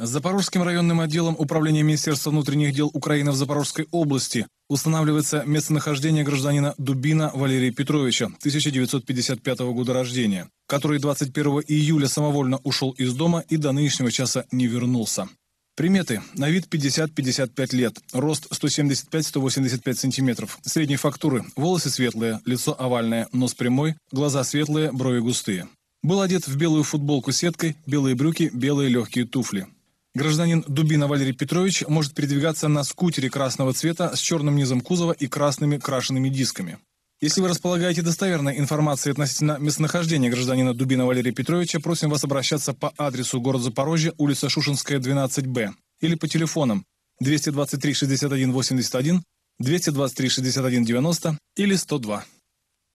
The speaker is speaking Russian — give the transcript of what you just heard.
Запорожским районным отделом Управления Министерства внутренних дел Украины в Запорожской области устанавливается местонахождение гражданина Дубина Валерия Петровича, 1955 года рождения, который 21 июля самовольно ушел из дома и до нынешнего часа не вернулся. Приметы. На вид 50-55 лет. Рост 175-185 сантиметров. Средней фактуры. Волосы светлые, лицо овальное, нос прямой, глаза светлые, брови густые. Был одет в белую футболку с сеткой, белые брюки, белые легкие туфли. Гражданин Дубина Валерий Петрович может передвигаться на скутере красного цвета с черным низом кузова и красными крашенными дисками. Если вы располагаете достоверной информацией относительно местонахождения гражданина Дубина Валерия Петровича, просим вас обращаться по адресу город Запорожье, улица Шушинская, 12Б или по телефонам 223 61 81, 223 61 90 или 102.